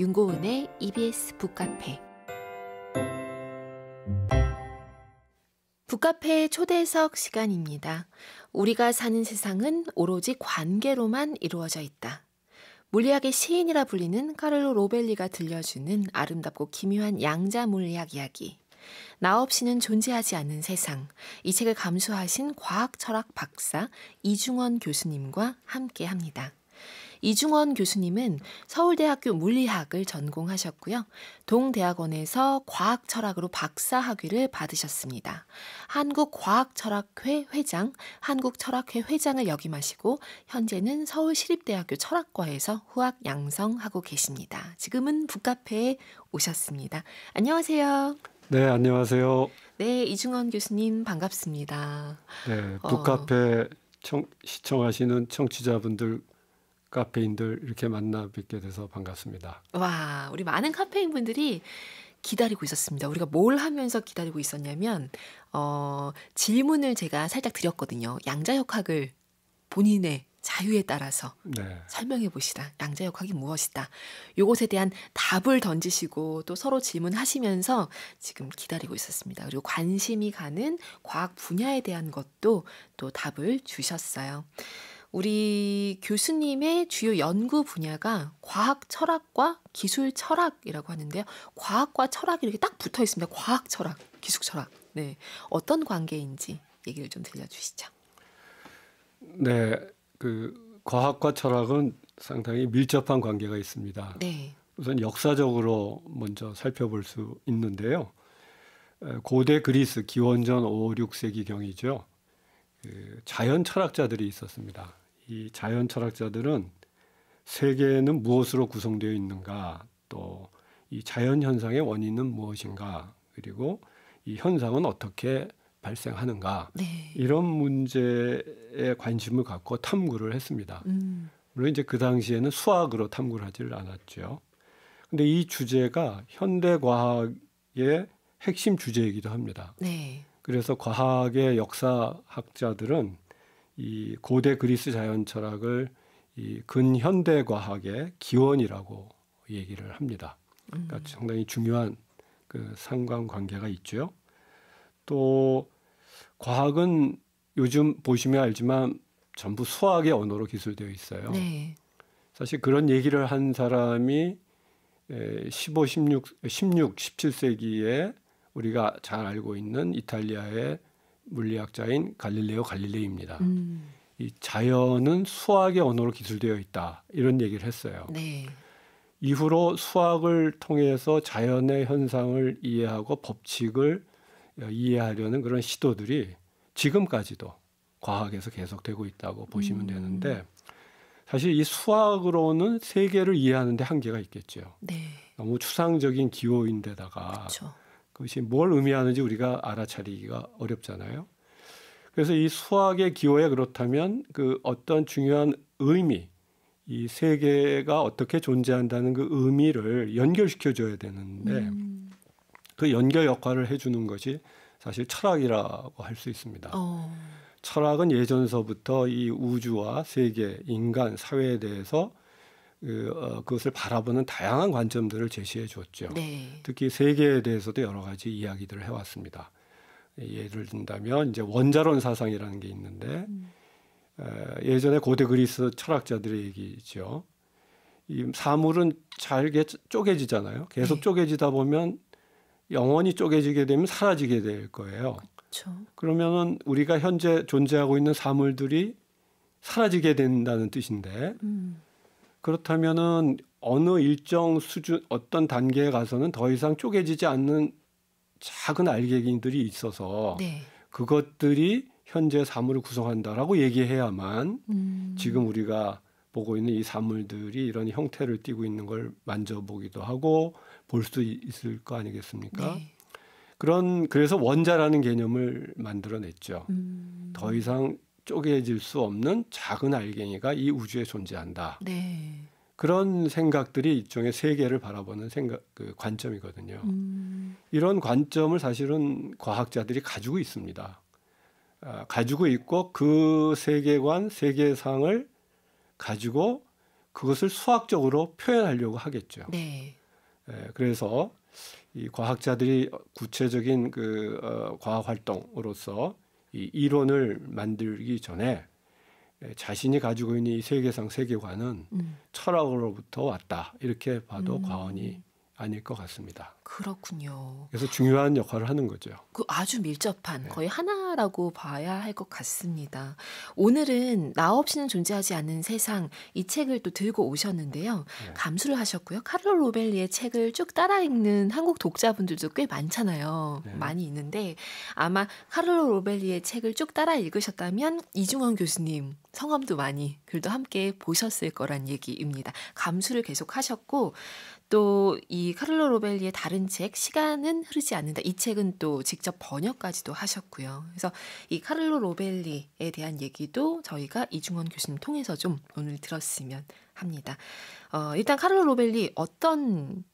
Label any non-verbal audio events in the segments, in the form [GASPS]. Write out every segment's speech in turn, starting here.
윤고은의 EBS 북카페 북카페 초대석 시간입니다. 우리가 사는 세상은 오로지 관계로만 이루어져 있다. 물리학의 시인이라 불리는 카를로 로벨리가 들려주는 아름답고 기묘한 양자 물리학 이야기. 나 없이는 존재하지 않는 세상. 이 책을 감수하신 과학 철학 박사 이중원 교수님과 함께 합니다. 이중원 교수님은 서울대학교 물리학을 전공하셨고요. 동대학원에서 과학철학으로 박사 학위를 받으셨습니다. 한국과학철학회 회장, 한국철학회 회장을 역임하시고 현재는 서울시립대학교 철학과에서 후학 양성하고 계십니다. 지금은 북카페에 오셨습니다. 안녕하세요. 네, 안녕하세요. 네, 이중원 교수님 반갑습니다. 네, 어. 북카페 어... 시청하시는 청취자분들 카페인들 이렇게 만나 뵙게 돼서 반갑습니다. 와, 우리 많은 카페인 분들이 기다리고 있었습니다. 우리가 뭘 하면서 기다리고 있었냐면 어, 질문을 제가 살짝 드렸거든요. 양자역학을 본인의 자유에 따라서 네. 설명해 보시라. 양자역학이 무엇이다. 요것에 대한 답을 던지시고 또 서로 질문하시면서 지금 기다리고 있었습니다. 그리고 관심이 가는 과학 분야에 대한 것도 또 답을 주셨어요. 우리 교수님의 주요 연구 분야가 과학 철학과 기술 철학이라고 하는데요. 과학과 철학이 이렇게 딱 붙어 있습니다. 과학 철학, 기술 철학. 네. 어떤 관계인지 얘기를 좀 들려주시죠. 네. 그 과학과 철학은 상당히 밀접한 관계가 있습니다. 네. 우선 역사적으로 먼저 살펴볼 수 있는데요. 고대 그리스 기원전 5, 6세기 경이죠. 그 자연 철학자들이 있었습니다. 이 자연 철학자들은 세계는 무엇으로 구성되어 있는가, 또 이 자연 현상의 원인은 무엇인가, 그리고 이 현상은 어떻게 발생하는가 네. 이런 문제에 관심을 갖고 탐구를 했습니다. 음. 물론 이제 그 당시에는 수학으로 탐구를 하지를 않았죠. 근데 이 주제가 현대 과학의 핵심 주제이기도 합니다. 네. 그래서 과학의 역사학자들은 이 고대 그리스 자연 철학을 이 근현대 과학의 기원이라고 얘기를 합니다. 그러니까 음. 상당히 중요한 그 상관관계가 있죠. 또 과학은 요즘 보시면 알지만 전부 수학의 언어로 기술되어 있어요. 네. 사실 그런 얘기를 한 사람이 15, 16, 16, 17세기에 우리가 잘 알고 있는 이탈리아의 물리학자인 갈릴레오 갈릴레이입니다. 음. 이 자연은 수학의 언어로 기술되어 있다 이런 얘기를 했어요. 네. 이후로 수학을 통해서 자연의 현상을 이해하고 법칙을 이해하려는 그런 시도들이 지금까지도 과학에서 계속되고 있다고 보시면 음. 되는데 사실 이 수학으로는 세계를 이해하는데 한계가 있겠죠. 네. 너무 추상적인 기호인데다가 그쵸. 그것이 뭘 의미하는지 우리가 알아차리기가 어렵잖아요. 그래서 이 수학의 기호에 그렇다면 그 어떤 중요한 의미, 이 세계가 어떻게 존재한다는 그 의미를 연결시켜 줘야 되는데 음. 그 연결 역할을 해주는 것이 사실 철학이라고 할 수 있습니다. 어. 철학은 예전서부터 이 우주와 세계, 인간, 사회에 대해서 그, 어, 것을 바라보는 다양한 관점들을 제시해 줬죠. 네. 특히 세계에 대해서도 여러 가지 이야기들을 해왔습니다. 예를 든다면 이제 원자론 사상이라는 게 있는데 음. 어, 예전에 고대 그리스 철학자들의 얘기죠. 이 사물은 잘게 쪼개지잖아요. 계속 네. 쪼개지다 보면 영원히 쪼개지게 되면 사라지게 될 거예요. 그쵸. 그러면은 우리가 현재 존재하고 있는 사물들이 사라지게 된다는 뜻인데 음. 그렇다면은 어느 일정 수준 어떤 단계에 가서는 더 이상 쪼개지지 않는 작은 알갱이들이 있어서 네. 그것들이 현재 사물을 구성한다라고 얘기해야만 음. 지금 우리가 보고 있는 이 사물들이 이런 형태를 띠고 있는 걸 만져보기도 하고 볼 수 있을 거 아니겠습니까? 네. 그런 그래서 원자라는 개념을 만들어냈죠. 음. 더 이상 쪼개질 수 없는 작은 알갱이가 이 우주에 존재한다. 네. 그런 생각들이 일종의 세계를 바라보는 생각 그 관점이거든요. 음. 이런 관점을 사실은 과학자들이 가지고 있습니다. 아, 가지고 있고 그 세계관, 세계상을 가지고 그것을 수학적으로 표현하려고 하겠죠. 네. 예, 그래서 이 과학자들이 구체적인 그 어, 과학 활동으로서 이 이론을 만들기 전에 자신이 가지고 있는 이 세계상 세계관은 음. 철학으로부터 왔다 이렇게 봐도 음. 과언이 아닐 것 같습니다. 그렇군요. 그래서 중요한 역할을 하는 거죠. 그 아주 밀접한 네. 거의 하나라고 봐야 할 것 같습니다. 오늘은 나 없이는 존재하지 않는 세상 이 책을 또 들고 오셨는데요. 네. 감수를 하셨고요. 카를로 벨리의 책을 쭉 따라 읽는 한국 독자분들도 꽤 많잖아요. 네. 많이 있는데 아마 카를 로벨리의 책을 쭉 따라 읽으셨다면 이중원 교수님 성함도 많이 글도 함께 보셨을 거란 얘기입니다. 감수를 계속 하셨고 또이 카를로 로벨리의 다른 책 시간은 흐르지 않는다 이 책은 또 직접 번역까지도 하셨고요. 그래서 이 카를로 로벨리에 대한 얘기도 저희가 이중원 교수님 통해서 좀 오늘 들었으면 합니다. 어, 일단 카를로 로벨리 어떤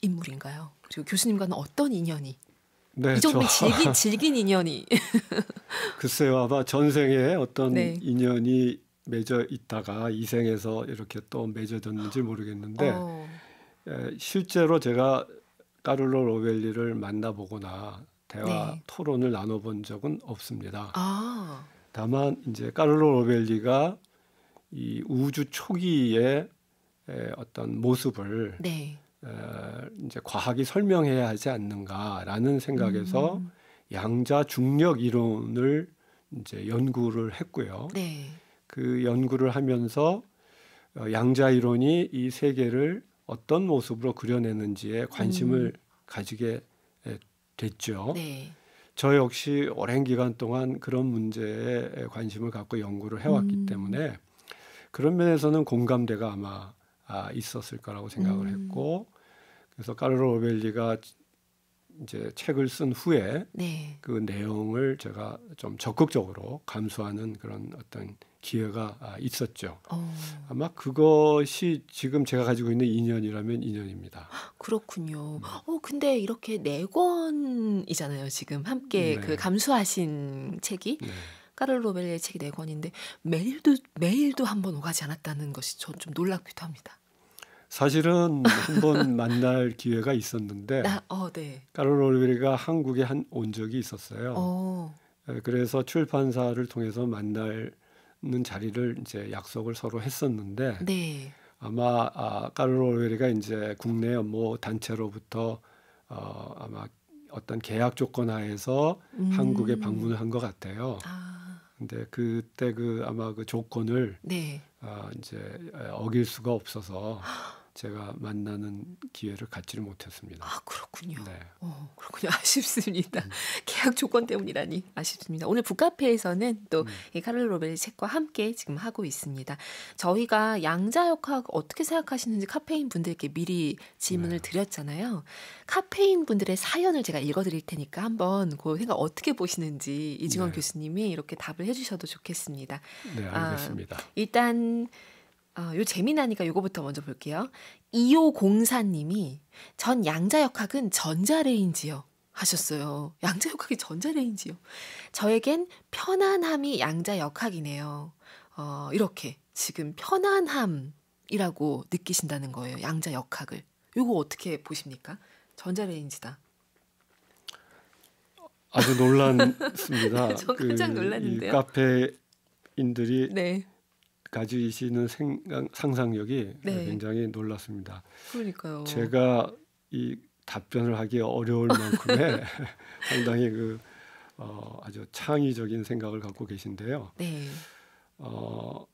인물인가요? 그리고 교수님과는 어떤 인연이 네, 이 정도 저... 질긴 [LAUGHS] 질긴 인연이 글쎄요 아마 전생에 어떤 네. 인연이 맺어 있다가 이생에서 이렇게 또 맺어졌는지 모르겠는데 어... 실제로 제가 까를로 로벨리를 만나보거나 대화 네. 토론을 나눠본 적은 없습니다. 아. 다만 이제 까를로 로벨리가 이 우주 초기의 어떤 모습을 네. 이제 과학이 설명해야 하지 않는가라는 생각에서 음. 양자 중력 이론을 이제 연구를 했고요. 네. 그 연구를 하면서 어, 양자 이론이 이 세계를 어떤 모습으로 그려내는지에 관심을 음. 가지게 됐죠. 네. 저 역시 오랜 기간 동안 그런 문제에 관심을 갖고 연구를 해왔기 음. 때문에 그런 면에서는 공감대가 아마 아, 있었을 거라고 생각을 음. 했고 그래서 카르로 오벨리가 이제 책을 쓴 후에 네. 그 내용을 제가 좀 적극적으로 감수하는 그런 어떤 기회가 아, 있었죠. 어. 아마 그것이 지금 제가 가지고 있는 인연이라면 인연입니다. 그렇군요. 음. 어 근데 이렇게 네 권이잖아요. 지금 함께 네. 그 감수하신 책이 네. 카를 로벨의 책이 네 권인데 매일도 매일도 한 번 오가지 않았다는 것이 저좀 놀랍기도 합니다. 사실은 [LAUGHS] 한 번 만날 기회가 있었는데 나, 어, 네. 카를 로벨이가 한국에 한 온 적이 있었어요. 어. 그래서 출판사를 통해서 만날 있는 자리를 이제 약속을 서로 했었는데 네. 아마 아, 카르로웨리가 이제 국내 업무 단체로부터 어, 아마 어떤 계약 조건 하에서 음. 한국에 방문을 한 것 같아요. 아. 근데 그때 그 아마 그 조건을 네. 아, 이제 어길 수가 없어서 제가 만나는 기회를 갖지를 못했습니다. 아 그렇군요. 네. 어, 그렇군요. [LAUGHS] 아쉽습니다. 음. 계약 조건 때문이라니 아쉽습니다. 오늘 북카페에서는 또 음. 카를 로벨 책과 함께 지금 하고 있습니다. 저희가 양자역학 어떻게 생각하시는지 카페인 분들께 미리 질문을 네. 드렸잖아요. 카페인 분들의 사연을 제가 읽어드릴 테니까 한번 그 생각 어떻게 보시는지 이중원 네. 교수님이 이렇게 답을 해주셔도 좋겠습니다. 네 아, 알겠습니다. 아, 일단 어, 요 재미나니까 요거부터 먼저 볼게요. 2504님이 전 양자역학은 전자레인지요. 하셨어요. 양자역학이 전자레인지요. 저에겐 편안함이 양자역학이네요. 어, 이렇게 지금 편안함이라고 느끼신다는 거예요. 양자역학을. 요거 어떻게 보십니까? 전자레인지다. 아주 놀랐습니다. 전 [LAUGHS] 그 깜짝 놀랐는데요. 카페인들이 네. 가지시는 생각, 상상력이 네. 굉장히 놀랐습니다. 그러니까요. 제가 이 답변을 하기 어려울 만큼의 [LAUGHS] 상당히 그 어, 아주 창의적인 생각을 갖고 계신데요. 네. 어,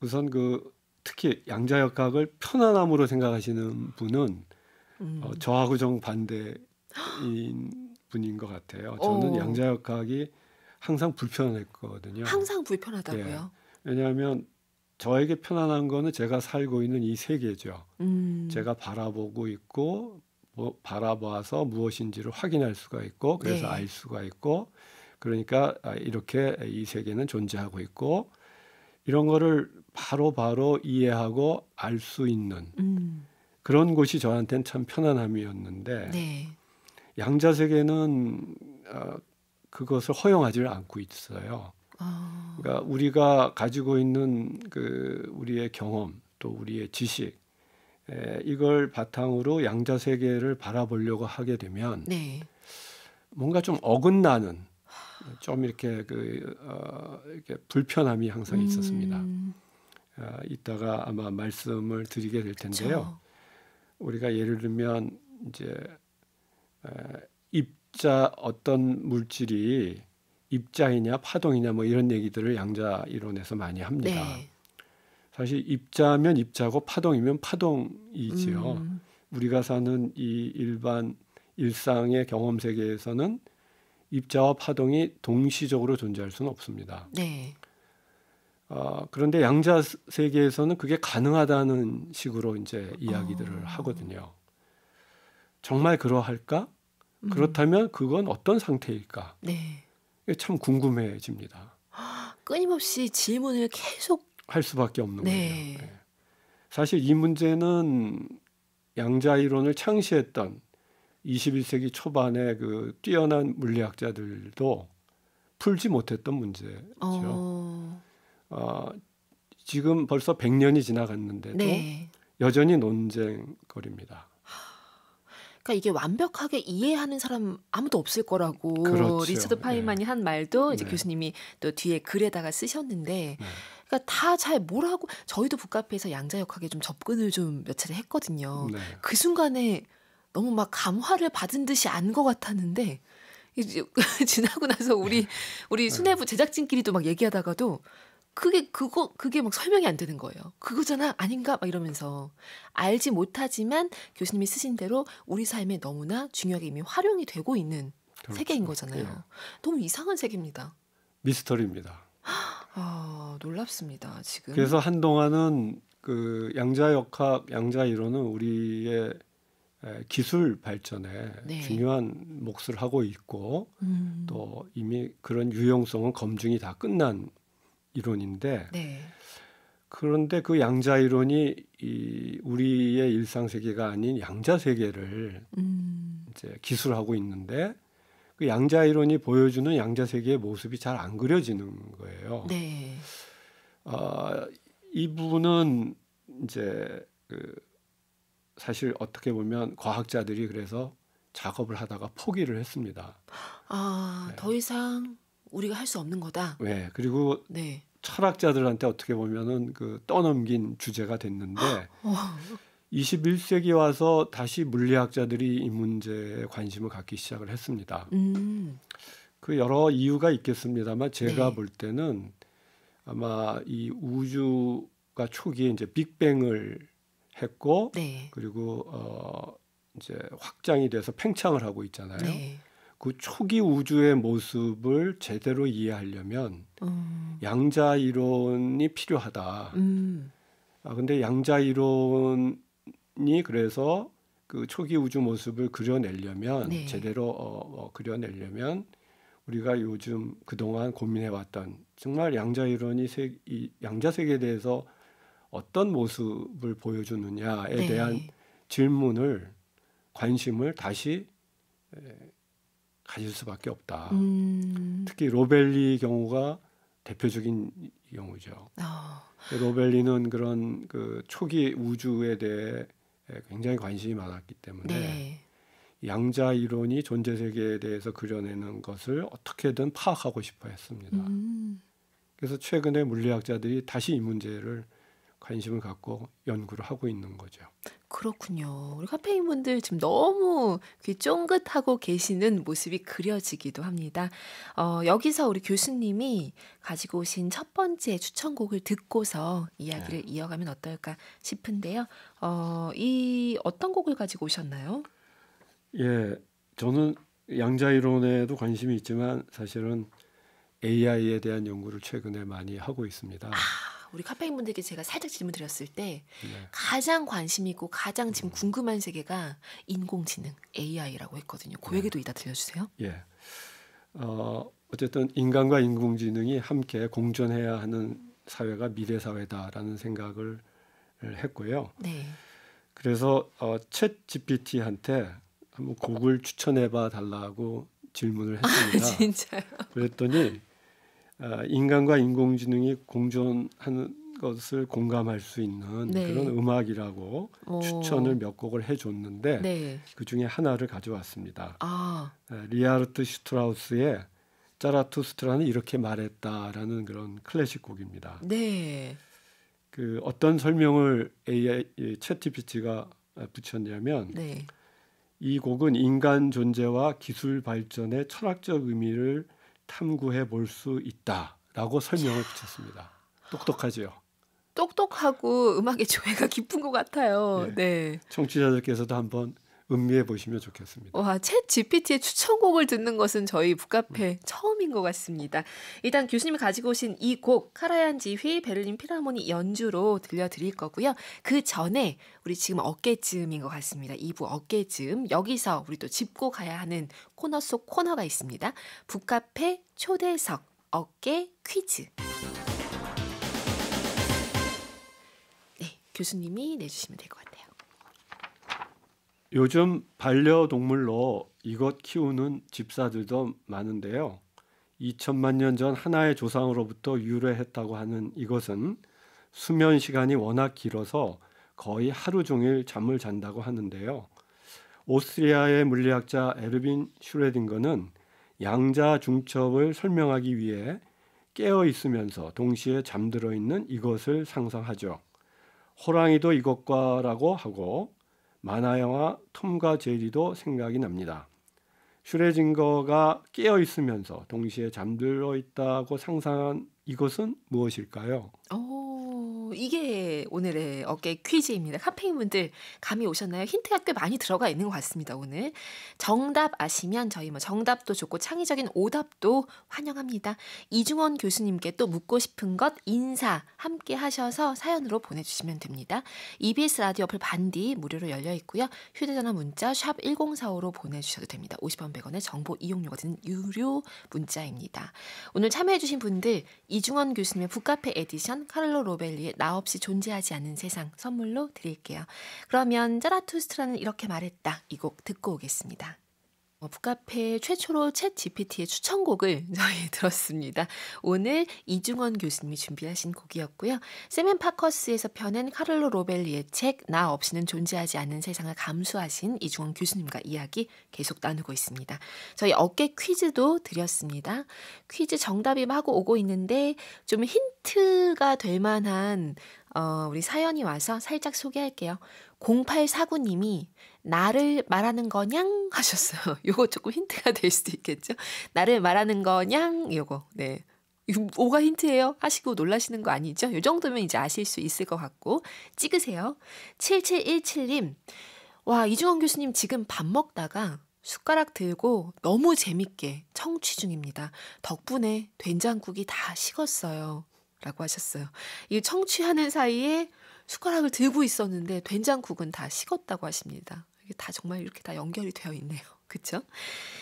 우선 그 특히 양자역학을 편안함으로 생각하시는 분은 어, 음. 어, 저하고 정 반대인 [GASPS] 분인 것 같아요. 저는 어. 양자역학이 항상 불편했거든요. 항상 불편하다고요? 네. 왜냐하면 저에게 편안한 거는 제가 살고 있는 이 세계죠. 음. 제가 바라보고 있고 뭐 바라봐서 무엇인지를 확인할 수가 있고 그래서 네. 알 수가 있고 그러니까 아, 이렇게 이 세계는 존재하고 있고 이런 거를 바로바로 바로 이해하고 알 수 있는 음. 그런 곳이 저한테는 참 편안함이었는데 네. 양자 세계는 어, 그것을 허용하지 않고 있어요. 아. 그러니까 우리가 가지고 있는 그 우리의 경험 또 우리의 지식 에, 이걸 바탕으로 양자 세계를 바라보려고 하게 되면 네. 뭔가 좀 어긋나는 좀 이렇게 그 어, 이렇게 불편함이 항상 음. 있었습니다. 어, 이따가 아마 말씀을 드리게 될 텐데요. 그쵸. 우리가 예를 들면 이제 에, 입자 어떤 물질이 입자이냐 파동이냐 뭐 이런 얘기들을 양자 이론에서 많이 합니다. 네. 사실 입자면 입자고 파동이면 파동이지요. 음. 우리가 사는 이 일반 일상의 경험 세계에서는 입자와 파동이 동시적으로 존재할 수는 없습니다. 네. 어, 그런데 양자 세계에서는 그게 가능하다는 식으로 이제 이야기들을 어. 하거든요. 정말 그러할까? 음. 그렇다면 그건 어떤 상태일까? 네. 참 궁금해집니다. 끊임없이 질문을 계속 할 수밖에 없는 네. 거예요. 네. 사실 이 문제는 양자 이론을 창시했던 21세기 초반의 그 뛰어난 물리학자들도 풀지 못했던 문제죠. 어... 어 지금 벌써 100년이 지나갔는데도 네. 여전히 논쟁거리입니다. 그러니까 이게 완벽하게 이해하는 사람 아무도 없을 거라고 그렇죠. 리처드 파인만이 네. 한 말도 이제 네. 교수님이 또 뒤에 글에다가 쓰셨는데 네. 그러니까 다 잘 뭐라고 저희도 북카페에서 양자역학에 좀 접근을 좀 몇 차례 했거든요. 네. 그 순간에 너무 막 감화를 받은 듯이 안 것 같았는데 [LAUGHS] 지나고 나서 우리 네. 우리 순회부 네. 제작진끼리도 막 얘기하다가도 그게 그거 그게 막 설명이 안 되는 거예요. 그거잖아 아닌가 막 이러면서 알지 못하지만 교수님이 쓰신 대로 우리 삶에 너무나 중요하게 이미 활용이 되고 있는 그렇죠. 세계인 거잖아요. 예. 너무 이상한 세계입니다. 미스터리입니다. 아 놀랍습니다 지금. 그래서 한동안은 그 양자역학 양자이론은 우리의 기술 발전에 네. 중요한 몫을 하고 있고 음. 또 이미 그런 유용성은 검증이 다 끝난 이론인데 네. 그런데 그 양자 이론이 이 우리의 일상 세계가 아닌 양자 세계를 음. 이제 기술하고 있는데 그 양자 이론이 보여주는 양자 세계의 모습이 잘 안 그려지는 거예요. 네. 아, 이 부분은 이제 그 사실 어떻게 보면 과학자들이 그래서 작업을 하다가 포기를 했습니다. 아, 네. 더 이상 우리가 할 수 없는 거다. 네. 그리고 네. 철학자들한테 어떻게 보면은 그 떠넘긴 주제가 됐는데 [GASPS] 어. 21세기 와서 다시 물리학자들이 이 문제에 관심을 갖기 시작을 했습니다. 음. 그 여러 이유가 있겠습니다만 제가 네. 볼 때는 아마 이 우주가 초기에 이제 빅뱅을 했고 네. 그리고 어 이제 확장이 돼서 팽창을 하고 있잖아요. 네. 그 초기 우주의 모습을 제대로 이해하려면 어. 양자 이론이 필요하다. 음. 아 근데 양자 이론이 그래서 그 초기 우주 모습을 그려내려면 네. 제대로 어, 어, 그려내려면 우리가 요즘 그동안 고민해왔던 정말 양자 이론이 세, 이 양자 세계에 대해서 어떤 모습을 보여주느냐에 네. 대한 질문을 관심을 다시 에, 가질 수밖에 없다. 음. 특히 로벨리 경우가 대표적인 경우죠. 어. 로벨리는 그런 그 초기 우주에 대해 굉장히 관심이 많았기 때문에 네. 양자 이론이 존재 세계에 대해서 그려내는 것을 어떻게든 파악하고 싶어 했습니다. 음. 그래서 최근에 물리학자들이 다시 이 문제를 관심을 갖고 연구를 하고 있는 거죠. 그렇군요. 우리 카페인 분들 지금 너무 귀 쫑긋하고 계시는 모습이 그려지기도 합니다. 어, 여기서 우리 교수님이 가지고 오신 첫 번째 추천곡을 듣고서 이야기를 네. 이어가면 어떨까 싶은데요. 어, 이 어떤 곡을 가지고 오셨나요? 예, 저는 양자이론에도 관심이 있지만 사실은 AI에 대한 연구를 최근에 많이 하고 있습니다. 아. 우리 카페인 분들께 제가 살짝 질문 드렸을 때 네. 가장 관심 있고 가장 지금 음. 궁금한 세계가 인공지능 AI라고 했거든요. 그 네. 얘기도 이따 들려주세요. 예. 어, 어쨌든 인간과 인공지능이 함께 공존해야 하는 사회가 미래 사회다라는 생각을 했고요. 네. 그래서 어, 챗 GPT한테 한번 곡을 추천해봐 달라고 질문을 아, 했습니다. 아, [LAUGHS] 진짜요? 그랬더니 아, 인간과 인공지능이 공존하는 것을 공감할 수 있는 네. 그런 음악이라고 오. 추천을 몇 곡을 해줬는데 네. 그 중에 하나를 가져왔습니다. 아. 네, 리하르트 슈트라우스의 짜라투스트라는 이렇게 말했다라는 그런 클래식 곡입니다. 네. 그 어떤 설명을 AI 챗GPT가 붙였냐면 네. 이 곡은 인간 존재와 기술 발전의 철학적 의미를 탐구해 볼 수 있다라고 설명을 붙였습니다. 똑똑하지요. 똑똑하고 음악의 조예가 깊은 것 같아요. 예. 네. 청취자들께서도 한번 음미해 보시면 좋겠습니다. 와, 챗 GPT의 추천곡을 듣는 것은 저희 북카페 음. 처음인 것 같습니다. 일단 교수님이 가지고 오신 이 곡 카라얀 지휘 베를린 피라모니 연주로 들려드릴 거고요. 그 전에 우리 지금 어깨쯤인 것 같습니다. 2부 어깨쯤 여기서 우리 또 짚고 가야 하는 코너 속 코너가 있습니다. 북카페 초대석 어깨 퀴즈. 네, 교수님이 내주시면 될 것 같아요. 요즘 반려동물로 이것 키우는 집사들도 많은데요. 2천만 년 전 하나의 조상으로부터 유래했다고 하는 이것은 수면 시간이 워낙 길어서 거의 하루 종일 잠을 잔다고 하는데요. 오스트리아의 물리학자 에르빈 슈레딩거는 양자 중첩을 설명하기 위해 깨어 있으면서 동시에 잠들어 있는 이것을 상상하죠. 호랑이도 이것과라고 하고 만화영화 톰과 제리도 생각이 납니다. 슈레징거가 깨어 있으면서 동시에 잠들어 있다고 상상한 이것은 무엇일까요? 오. 어, 이게 오늘의 어깨 퀴즈입니다. 카페인 분들 감이 오셨나요? 힌트가 꽤 많이 들어가 있는 것 같습니다. 오늘 정답 아시면 저희 뭐 정답도 좋고 창의적인 오답도 환영합니다. 이중원 교수님께 또 묻고 싶은 것 인사 함께 하셔서 사연으로 보내주시면 됩니다. EBS 라디오 어플 반디 무료로 열려 있고요. 휴대전화 문자 샵 #1045로 보내주셔도 됩니다. 50원 100원의 정보 이용료가 드는 유료 문자입니다. 오늘 참여해주신 분들 이중원 교수님의 북카페 에디션 칼로 로벨리의 나 없이 존재하지 않는 세상 선물로 드릴게요. 그러면 짜라투스트라는 이렇게 말했다. 이 곡 듣고 오겠습니다. 어, 북카페 최초로 챗 GPT의 추천곡을 [LAUGHS] 저희 들었습니다. 오늘 이중원 교수님이 준비하신 곡이었고요. 세멘 파커스에서 펴낸 카를로 로벨리의 책 나 없이는 존재하지 않는 세상을 감수하신 이중원 교수님과 이야기 계속 나누고 있습니다. 저희 어깨 퀴즈도 드렸습니다. 퀴즈 정답이 하고 오고 있는데 좀 힌트가 될 만한 어, 우리 사연이 와서 살짝 소개할게요. 0849님이 나를 말하는 거냥 [LAUGHS] 하셨어요. 요거 조금 힌트가 될 수도 있겠죠. 나를 말하는 거냥 요거. 네. 오가 힌트예요. 하시고 놀라시는 거 아니죠? 요 정도면 이제 아실 수 있을 것 같고 찍으세요. 7717님. 와, 이중원 교수님 지금 밥 먹다가 숟가락 들고 너무 재밌게 청취 중입니다. 덕분에 된장국이 다 식었어요. 라고 하셨어요. 이 청취하는 사이에 숟가락을 들고 있었는데 된장국은 다 식었다고 하십니다. 이게 다 정말 이렇게 다 연결이 되어 있네요. [LAUGHS] 그쵸?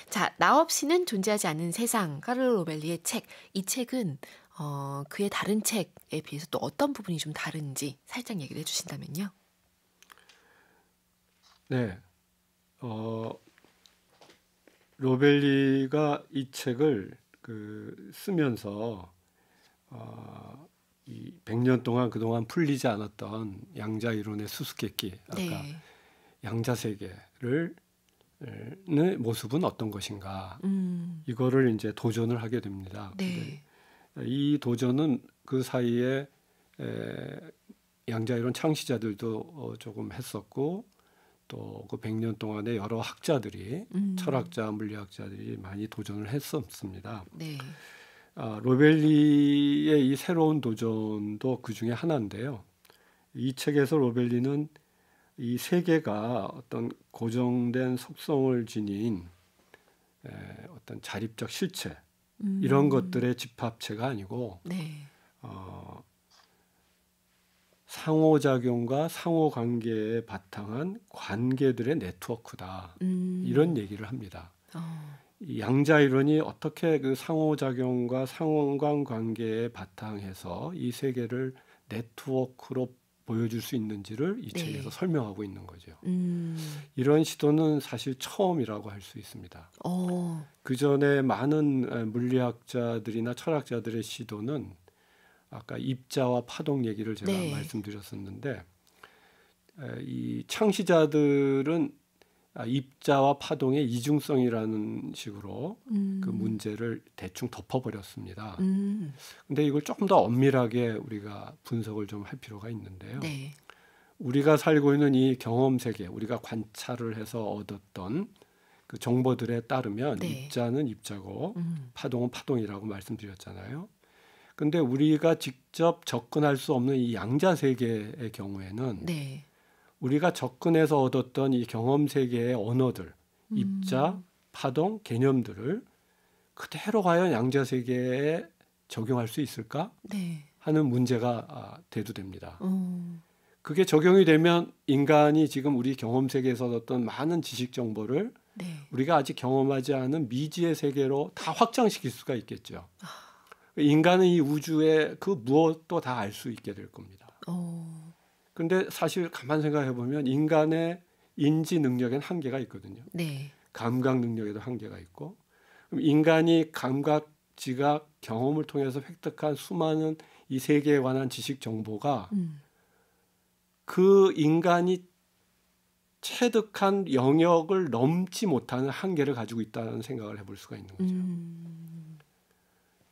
자, 나 없이는 존재하지 않는 세상. 카를로 로벨리의 책. 이 책은 어, 그의 다른 책에 비해서 또 어떤 부분이 좀 다른지 살짝 얘기를 해주신다면요. 네. 어, 로벨리가 이 책을 그 쓰면서 어, 이 100년 동안 그동안 풀리지 않았던 양자 이론의 수수께끼 아까 네. 양자세계를 의 모습은 어떤 것인가 음. 이거를 이제 도전을 하게 됩니다. 네. 이 도전은 그 사이에 에, 양자 이론 창시자들도 어, 조금 했었고 또그 100년 동안에 여러 학자들이 음. 철학자, 물리학자들이 많이 도전을 했었습니다. 네. 아, 로벨리의 이 새로운 도전도 그 중에 하나인데요. 이 책에서 로벨리는 이 세계가 어떤 고정된 속성을 지닌 에, 어떤 자립적 실체 음. 이런 것들의 집합체가 아니고 네. 어, 상호작용과 상호관계에 바탕한 관계들의 네트워크다 음. 이런 얘기를 합니다. 어. 양자 이론이 어떻게 그 상호작용과 상호관계에 바탕해서 이 세계를 네트워크로 보여줄 수 있는지를 이 네. 책에서 네. 설명하고 있는 거죠. 음. 이런 시도는 사실 처음이라고 할 수 있습니다. 어. 그 전에 많은 물리학자들이나 철학자들의 시도는 아까 입자와 파동 얘기를 제가 네. 말씀드렸었는데 이 창시자들은 아, 입자와 파동의 이중성이라는 식으로 그 음. 그 문제를 대충 덮어버렸습니다. 음. 근데 이걸 조금 더 엄밀하게 우리가 분석을 좀 할 필요가 있는데요. 네. 우리가 살고 있는 이 경험 세계, 우리가 관찰을 해서 얻었던 그 정보들에 따르면 네. 입자는 입자고 음. 파동은 파동이라고 말씀드렸잖아요. 근데 우리가 직접 접근할 수 없는 이 양자 세계의 경우에는 네. 우리가 접근해서 얻었던 이 경험 세계의 언어들, 음. 입자, 파동, 개념들을 그대로 과연 양자 세계에 적용할 수 있을까 네. 하는 문제가 대두됩니다. 아, 음. 어. 그게 적용이 되면 인간이 지금 우리 경험 세계에서 얻었던 많은 지식 정보를 네. 우리가 아직 경험하지 않은 미지의 세계로 다 확장시킬 수가 있겠죠. 아. 인간은 이 우주의 그 무엇도 다 알 수 있게 될 겁니다. 오. 어. 근데 사실 가만 생각해 보면 인간의 인지 능력엔 한계가 있거든요. 네. 감각 능력에도 한계가 있고 그럼 인간이 감각, 지각, 경험을 통해서 획득한 수많은 이 세계에 관한 지식 정보가 음. 그 인간이 체득한 영역을 넘지 못하는 한계를 가지고 있다는 생각을 해볼 수가 있는 거죠. 음.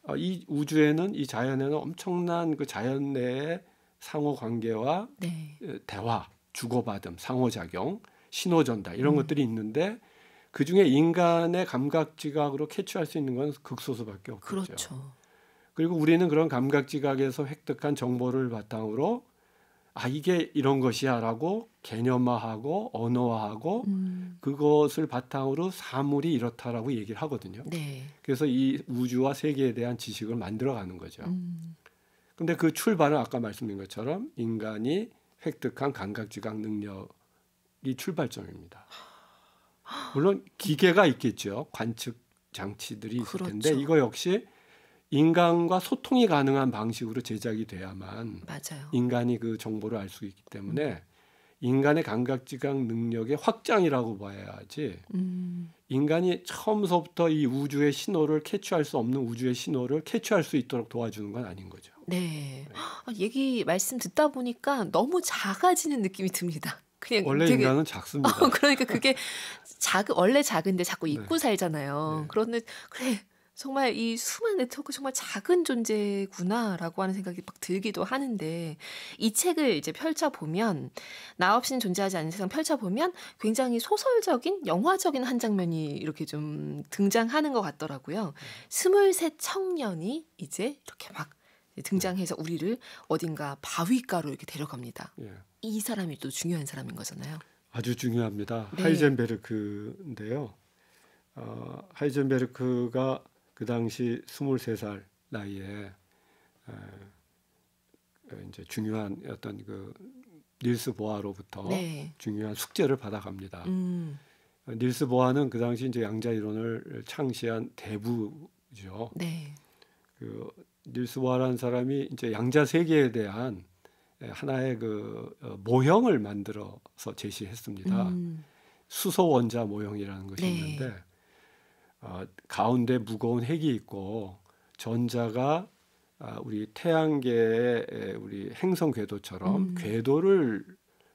아, 이 우주에는 이 자연에는 엄청난 그 자연 내에 상호 관계와 네. 대화, 주고받음, 상호작용, 신호전달 이런 음. 것들이 있는데 그 중에 인간의 감각지각으로 캐치할 수 있는 건 극소수밖에 없죠. 그렇죠. 그리고 우리는 그런 감각지각에서 획득한 정보를 바탕으로 아 이게 이런 것이야라고 개념화하고 언어화하고 음. 그것을 바탕으로 사물이 이렇다라고 얘기를 하거든요. 네. 그래서 이 우주와 세계에 대한 지식을 만들어가는 거죠. 음. 근데 그 출발은 아까 말씀드린 것처럼 인간이 획득한 감각지각 능력이 출발점입니다. 물론 기계가 있겠죠. 관측 장치들이 있을 그렇죠. 텐데 이거 역시 인간과 소통이 가능한 방식으로 제작이 돼야만 맞아요. 인간이 그 정보를 알 수 있기 때문에 음. 인간의 감각지각 능력의 확장이라고 봐야지 음. 인간이 처음서부터 이 우주의 신호를 캐치할 수 없는 우주의 신호를 캐치할 수 있도록 도와주는 건 아닌 거죠. 네. 네. 아, 얘기 말씀 듣다 보니까 너무 작아지는 느낌이 듭니다. [LAUGHS] 그냥 원래 되게, 인간은 작습니다. 어, 그러니까 그게 [LAUGHS] 작 원래 작은데 자꾸 네. 잊고 네. 살잖아요. 네. 그런데 그래 정말 이 수많은 네트워크 정말 작은 존재구나라고 하는 생각이 막 들기도 하는데 이 책을 이제 펼쳐 보면 나 없이는 존재하지 않는 세상 펼쳐 보면 굉장히 소설적인 영화적인 한 장면이 이렇게 좀 등장하는 것 같더라고요. 네. 스물셋 청년이 이제 이렇게 막 예, 등장해서 우리를 어딘가 바위가로 이렇게 데려갑니다. 예. 이 사람이 또 중요한 사람인 거잖아요. 아주 중요합니다. 네. 하이젠베르크인데요. 어, 하이젠베르크가 그 당시 23살 나이에 에, 그 이제 중요한 어떤 그 닐스 보아로부터 네. 중요한 숙제를 받아갑니다. 음. 어, 닐스 보아는 그 당시 이제 양자 이론을 창시한 대부죠. 네. 그 닐스 와라는 사람이 이제 양자 세계에 대한 하나의 그 어, 모형을 만들어서 제시했습니다. 음. 수소 원자 모형이라는 것이 네. 있는데 어, 가운데 무거운 핵이 있고 전자가 아, 우리 태양계의 우리 행성 궤도처럼 음. 궤도를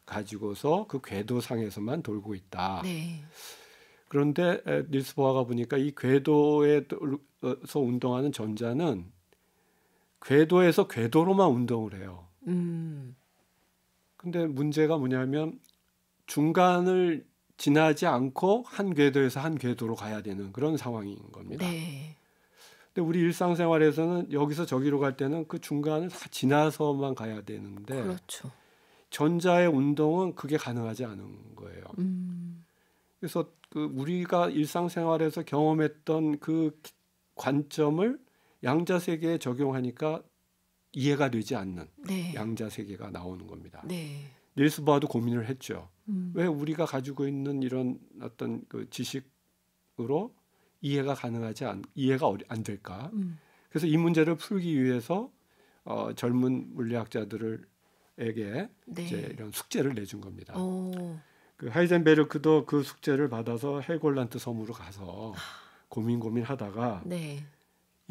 가지고서 그 궤도상에서만 돌고 있다. 네. 그런데 닐스 보아가 보니까 이 궤도에서 어, 운동하는 전자는 궤도에서 궤도로만 운동을 해요. 그런데 음. 문제가 뭐냐면 중간을 지나지 않고 한 궤도에서 한 궤도로 가야 되는 그런 상황인 겁니다. 네. 근데 우리 일상생활에서는 여기서 저기로 갈 때는 그 중간을 다 지나서만 가야 되는데 그렇죠. 전자의 운동은 그게 가능하지 않은 거예요. 음. 그래서 그 우리가 일상생활에서 경험했던 그 관점을 양자 세계에 적용하니까 이해가 되지 않는 네. 양자 세계가 나오는 겁니다. 네. 닐스 바도 고민을 했죠. 음. 왜 우리가 가지고 있는 이런 어떤 그 지식으로 이해가 가능하지 않 이해가 어리, 안 될까? 음. 그래서 이 문제를 풀기 위해서 어, 젊은 물리학자들을에게 네. 이제 이런 숙제를 내준 겁니다. 그 하이젠베르크도 그 숙제를 받아서 헬골란트 섬으로 가서 고민 고민하다가 네.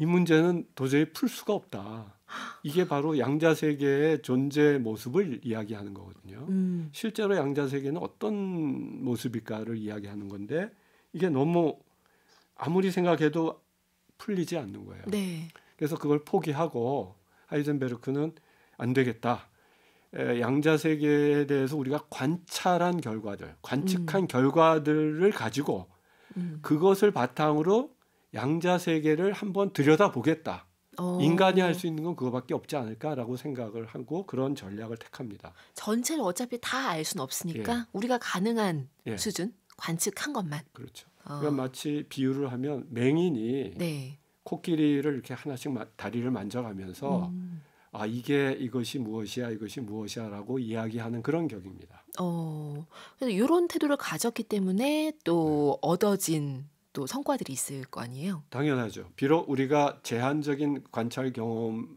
이 문제는 도저히 풀 수가 없다. 이게 바로 양자 세계의 존재 모습을 이야기하는 거거든요. 음. 실제로 양자 세계는 어떤 모습일까를 이야기하는 건데 이게 너무 아무리 생각해도 풀리지 않는 거예요. 네. 그래서 그걸 포기하고 하이젠베르크는 안 되겠다. 에, 양자 세계에 대해서 우리가 관찰한 결과들, 관측한 음. 결과들을 가지고 음. 그것을 바탕으로 양자 세계를 한번 들여다보겠다. 어. 인간이 할 수 있는 건 그거밖에 없지 않을까라고 생각을 하고 그런 전략을 택합니다. 전체를 어차피 다 알 수는 없으니까 예. 우리가 가능한 예. 수준 관측한 것만. 그렇죠. 어. 그러 그러니까 마치 비유를 하면 맹인이 네. 코끼리를 이렇게 하나씩 마, 다리를 만져가면서 음. 아 이게 이것이 무엇이야 이것이 무엇이야라고 이야기하는 그런 격입니다. 어, 그래서 이런 태도를 가졌기 때문에 또 네. 얻어진 또 성과들이 있을 거 아니에요? 당연하죠. 비록 우리가 제한적인 관찰 경험을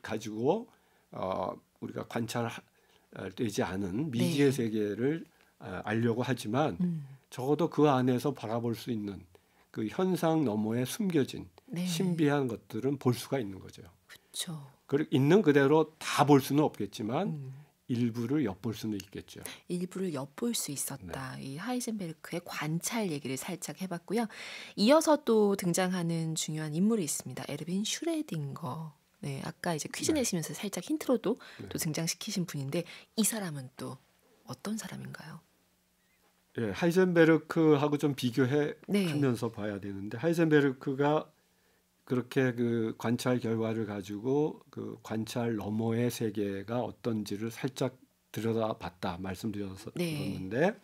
가지고 어, 우리가 관찰되지 않은 미지의 네. 세계를 어, 알려고 하지만 음. 적어도 그 안에서 바라볼 수 있는 그 현상 너머에 숨겨진 네. 신비한 것들은 볼 수가 있는 거죠. 그렇죠. 있는 그대로 다 볼 수는 없겠지만 음. 일부를 엿볼 수는 있겠죠. 일부를 엿볼 수 있었다. 네. 이 하이젠베르크의 관찰 얘기를 살짝 해봤고요. 이어서 또 등장하는 중요한 인물이 있습니다. 에르빈 슈레딩거. 네, 아까 이제 퀴즈 네. 내시면서 살짝 힌트로도 네. 또 등장시키신 분인데 이 사람은 또 어떤 사람인가요? 예, 하이젠베르크하고 좀 비교해 하면서 네. 봐야 되는데 하이젠베르크가 그렇게 그 관찰 결과를 가지고 그 관찰 너머의 세계가 어떤지를 살짝 들여다봤다 말씀드렸었는데 네.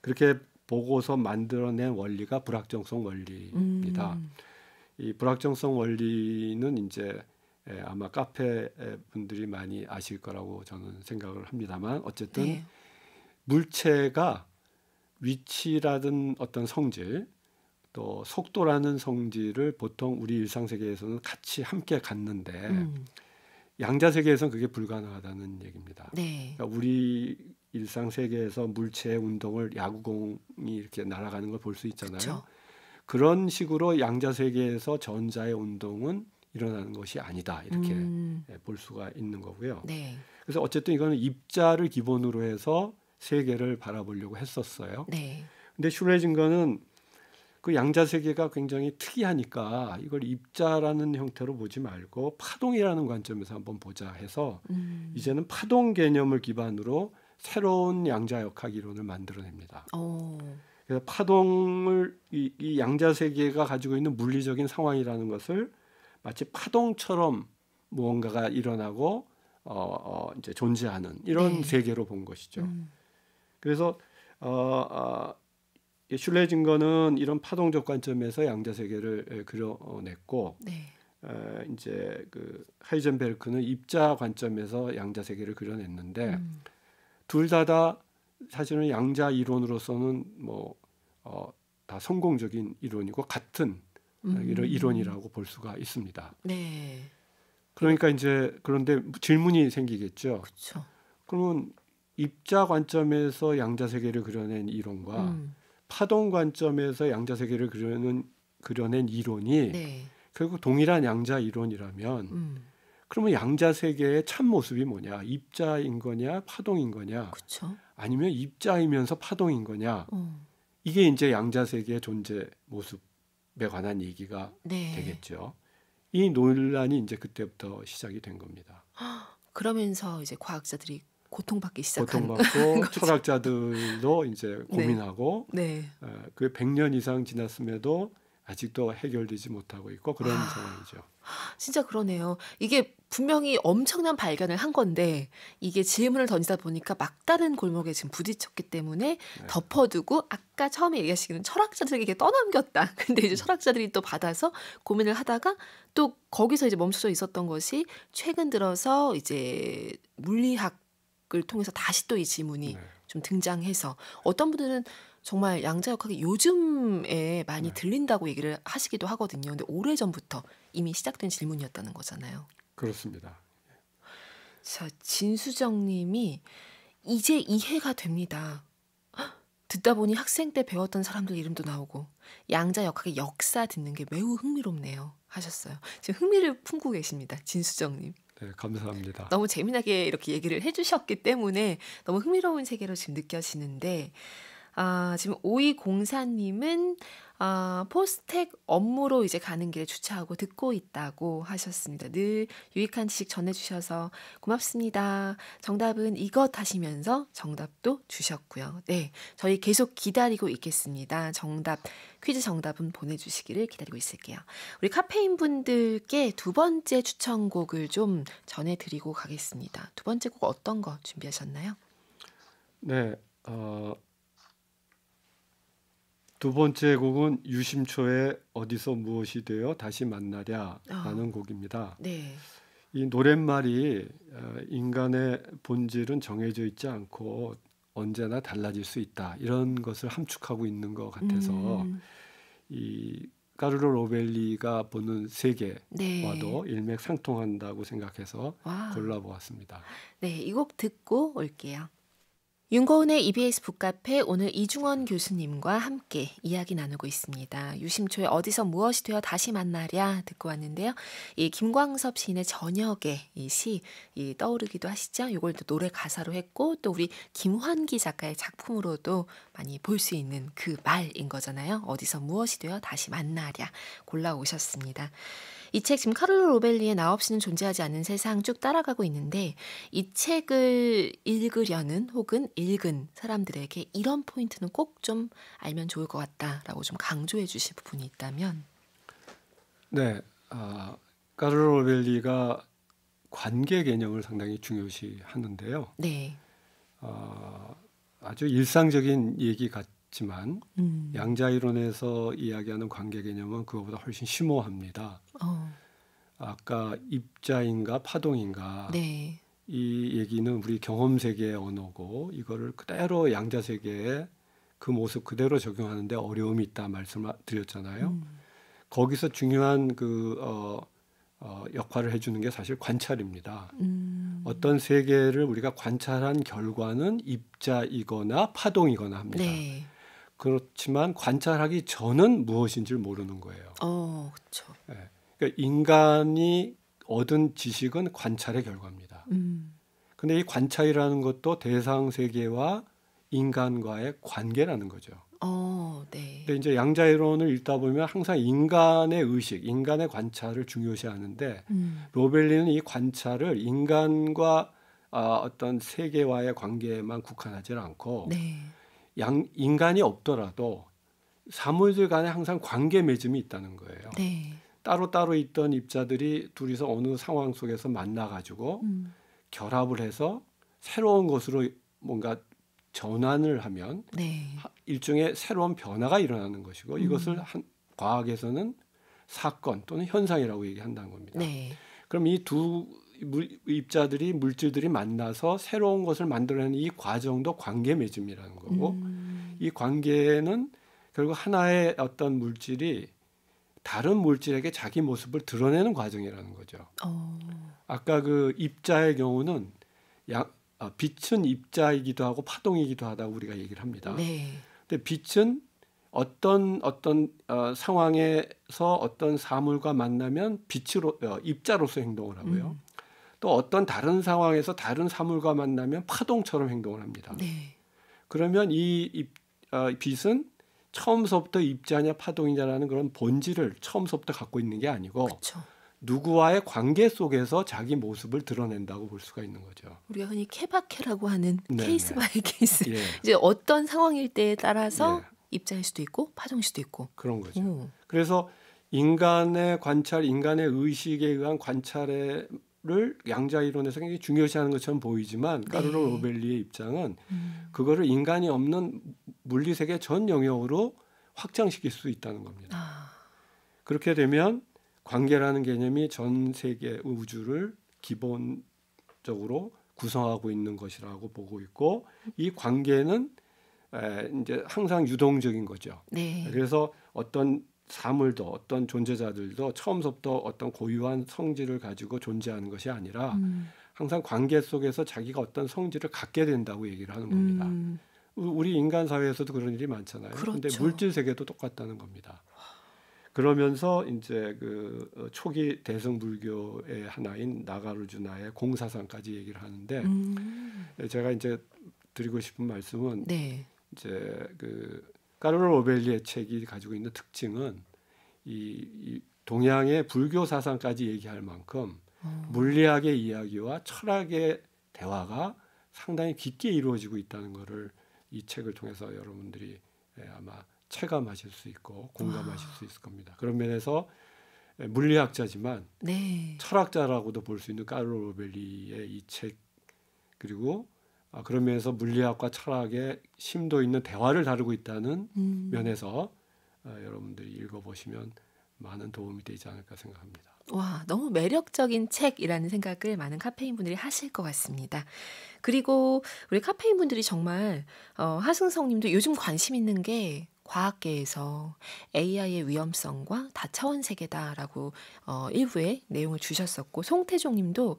그렇게 보고서 만들어낸 원리가 불확정성 원리입니다. 음. 이 불확정성 원리는 이제 예, 아마 카페 분들이 많이 아실 거라고 저는 생각을 합니다만 어쨌든 네. 물체가 위치라든 어떤 성질 또 속도라는 성질을 보통 우리 일상 세계에서는 같이 함께 갖는데 음. 양자 세계에서는 그게 불가능하다는 얘기입니다. 네. 그러니까 우리 일상 세계에서 물체의 운동을 야구공이 이렇게 날아가는 걸 볼 수 있잖아요. 그쵸? 그런 식으로 양자 세계에서 전자의 운동은 일어나는 것이 아니다 이렇게 음. 예, 볼 수가 있는 거고요. 네. 그래서 어쨌든 이거는 입자를 기본으로 해서 세계를 바라보려고 했었어요. 그런데 네. 슈레징거는 그 양자 세계가 굉장히 특이하니까 이걸 입자라는 형태로 보지 말고 파동이라는 관점에서 한번 보자 해서 음. 이제는 파동 개념을 기반으로 새로운 양자 역학 이론을 만들어냅니다. 오. 어. 그래서 파동을 이, 이 양자 세계가 가지고 있는 물리적인 상황이라는 것을 마치 파동처럼 무언가가 일어나고 어, 어 이제 존재하는 이런 네. 세계로 본 것이죠. 음. 그래서 어, 어 슐레 징거는 이런 파동적 관점에서 양자 세계를 예, 그려냈고 네. 어, 이제 그 하이젠베르크는 입자 관점에서 양자 세계를 그려냈는데 음. 둘 다다 다 사실은 양자 이론으로서는 뭐 어, 다 성공적인 이론이고 같은 어, 음. 이런 이론이라고 볼 수가 있습니다. 네. 그러니까 이제 그런데 질문이 생기겠죠. 그쵸. 그러면 입자 관점에서 양자 세계를 그려낸 이론과 음. 파동 관점에서 양자 세계를 그려낸, 그려낸 이론이 네. 결국 동일한 양자 이론이라면 음. 그러면 양자 세계의 참 모습이 뭐냐? 입자인 거냐, 파동인 거냐? 그쵸. 아니면 입자이면서 파동인 거냐? 음. 이게 이제 양자 세계의 존재 모습에 관한 얘기가 네. 되겠죠. 이 논란이 이제 그때부터 시작이 된 겁니다. [GASPS] 그러면서 이제 과학자들이 고통받기 시작한 고통받고 [LAUGHS] 철학자들도 이제 네. 고민하고 네. 네. 어, 그 100년 이상 지났음에도 아직도 해결되지 못하고 있고 그런 아, 상황이죠. 진짜 그러네요. 이게 분명히 엄청난 발견을 한 건데 이게 질문을 던지다 보니까 막다른 골목에 지금 부딪혔기 때문에 네. 덮어두고 아까 처음에 얘기하시기는 철학자들에게 떠넘겼다. [LAUGHS] 근데 이제 음. 철학자들이 또 받아서 고민을 하다가 또 거기서 이제 멈춰져 있었던 것이 최근 들어서 이제 물리학 기록을 통해서 다시 또 이질문이 네. 좀 등장해서 어떤 분들은 정말 양자역학이 요즘에 많이 네. 들린다고 얘기를 하시기도 하거든요. 근데 오래 전부터 이미 시작된 질문이었다는 거잖아요. 그렇습니다. 자 진수정님이 이제 이해가 됩니다. 듣다 보니 학생 때 배웠던 사람들 이름도 나오고 양자 역학의 역사 듣는 게 매우 흥미롭네요 하셨어요. 지금 흥미를 품고 계십니다. 진수정님. 네, 감사합니다. 너무 재미나게 이렇게 얘기를 해주셨기 때문에 너무 흥미로운 세계로 지금 느껴지는데 아, 지금 오이 공사님은 아, 포스텍 업무로 이제 가는 길에 주차하고 듣고 있다고 하셨습니다. 늘 유익한 지식 전해주셔서 고맙습니다. 정답은 이것 하시면서 정답도 주셨고요. 네, 저희 계속 기다리고 있겠습니다. 정답, 퀴즈 정답은 보내주시기를 기다리고 있을게요. 우리 카페인 분들께 두 번째 추천곡을 좀 전해드리고 가겠습니다. 두 번째 곡 어떤 거 준비하셨나요? 네, 어... 두 번째 곡은 유심초의 어디서 무엇이 되어 다시 만나랴라는 아. 곡입니다. 네. 이 노랫말이 어, 인간의 본질은 정해져 있지 않고 언제나 달라질 수 있다 이런 것을 함축하고 있는 것 같아서 음. 이 까르로 로벨리가 보는 세계와도 네. 일맥상통한다고 생각해서 골라보았습니다. 네, 이 곡 듣고 올게요. 윤고은의 EBS 북카페 오늘 이중원 교수님과 함께 이야기 나누고 있습니다. 유심초에 어디서 무엇이 되어 다시 만나랴 듣고 왔는데요. 이 김광섭 시인의 저녁에 이시이 떠오르기도 하시죠. 이걸 또 노래 가사로 했고 또 우리 김환기 작가의 작품으로도 많이 볼 수 있는 그 말인 거잖아요. 어디서 무엇이 되어 다시 만나랴 골라 오셨습니다. 이책 지금 카를로 로벨리의 나 없이는 존재하지 않는 세상 쭉 따라가고 있는데 이 책을 읽으려는 혹은 읽은 사람들에게 이런 포인트는 꼭 좀 알면 좋을 것 같다라고 좀 강조해 주실 부분이 있다면 네, 아, 카를로 로벨리가 관계 개념을 상당히 중요시 하는데요. 네. 어, 아주 일상적인 얘기 같 어지만 음. 양자 이론에서 이야기하는 관계 개념은 그거보다 훨씬 심오합니다. 어. 아까 입자인가 파동인가 네. 이 얘기는 우리 경험 세계의 언어고 이거를 그대로 양자 세계에 그 모습 그대로 적용하는데 어려움이 있다 말씀을 드렸잖아요. 음. 거기서 중요한 그 어, 어, 역할을 해주는 게 사실 관찰입니다. 음. 어떤 세계를 우리가 관찰한 결과는 입자이거나 파동이거나 합니다. 네. 그렇지만 관찰하기 전은 무엇인지를 모르는 거예요. 어, 그렇죠. 네. 그러니까 인간이 얻은 지식은 관찰의 결과입니다. 음. 근데 이 관찰이라는 것도 대상 세계와 인간과의 관계라는 거죠. 어, 네. 근데 이제 양자이론을 읽다 보면 항상 인간의 의식, 인간의 관찰을 중요시하는데 음. 로벨리는 이 관찰을 인간과 아, 어떤 세계와의 관계에만 국한하지 않고 네. 양, 인간이 없더라도 사물들 간에 항상 관계 맺음이 있다는 거예요. 네. 따로 따로 있던 입자들이 둘이서 어느 상황 속에서 만나 가지고 음. 결합을 해서 새로운 것으로 뭔가 전환을 하면 네. 일종의 새로운 변화가 일어나는 것이고 음. 이것을 한, 과학에서는 사건 또는 현상이라고 얘기한다는 겁니다. 네. 그럼 이두 물, 입자들이 물질들이 만나서 새로운 것을 만들어내는 이 과정도 관계 맺음이라는 거고 음. 이 관계는 결국 하나의 어떤 물질이 다른 물질에게 자기 모습을 드러내는 과정이라는 거죠. 어. 아까 그 입자의 경우는 야, 어, 빛은 입자이기도 하고 파동이기도 하다고 우리가 얘기를 합니다. 네. 근데 빛은 어떤 어떤 어, 상황에서 어떤 사물과 만나면 빛으로 어, 입자로서 행동을 하고요. 음. 또 어떤 다른 상황에서 다른 사물과 만나면 파동처럼 행동을 합니다. 네. 그러면 이 입, 어, 빛은 처음서부터 입자냐 파동이냐라는 그런 본질을 처음서부터 갖고 있는 게 아니고 그쵸. 누구와의 관계 속에서 자기 모습을 드러낸다고 볼 수가 있는 거죠. 우리가 흔히 케바케라고 하는 네네. 케이스 바이 [LAUGHS] 케이스. 예. 이제 어떤 상황일 때에 따라서 예. 입자일 수도 있고 파종일 수도 있고 그런 거죠. 오. 그래서 인간의 관찰, 인간의 의식에 의한 관찰에 를 양자 이론에서 굉장히 중요시하는 것처럼 보이지만 네. 까르로 로벨리의 입장은 음. 그거를 인간이 없는 물리 세계 전 영역으로 확장시킬 수 있다는 겁니다. 아. 그렇게 되면 관계라는 개념이 전 세계 우주를 기본적으로 구성하고 있는 것이라고 보고 있고 이 관계는 에, 이제 항상 유동적인 거죠. 네. 그래서 어떤 사물도 어떤 존재자들도 처음서부터 어떤 고유한 성질을 가지고 존재하는 것이 아니라 음. 항상 관계 속에서 자기가 어떤 성질을 갖게 된다고 얘기를 하는 겁니다. 음. 우리 인간 사회에서도 그런 일이 많잖아요. 그런데 그렇죠. 물질 세계도 똑같다는 겁니다. 그러면서 이제 그 어, 초기 대승 불교의 하나인 나가루주나의 공사상까지 얘기를 하는데 음. 제가 이제 드리고 싶은 말씀은 네. 이제 그 까르로 오벨리의 책이 가지고 있는 특징은 이, 이 동양의 불교 사상까지 얘기할 만큼 음. 물리학의 이야기와 철학의 대화가 상당히 깊게 이루어지고 있다는 것을 이 책을 통해서 여러분들이 예, 아마 체감하실 수 있고 공감하실 와. 아. 수 있을 겁니다. 그런 면에서 예, 물리학자지만 네. 철학자라고도 볼 수 있는 까르로 로벨리의 이 책 그리고 아, 그러면서 물리학과 철학의 심도 있는 대화를 다루고 있다는 음. 면에서 아, 여러분들이 읽어보시면 많은 도움이 되지 않을까 생각합니다. 와, 너무 매력적인 책이라는 생각을 많은 카페인 분들이 하실 것 같습니다. 그리고 우리 카페인 분들이 정말 어, 하승성 님도 요즘 관심 있는 게 과학계에서 AI의 위험성과 다차원 세계다라고 어, 일부의 내용을 주셨었고 송태종 님도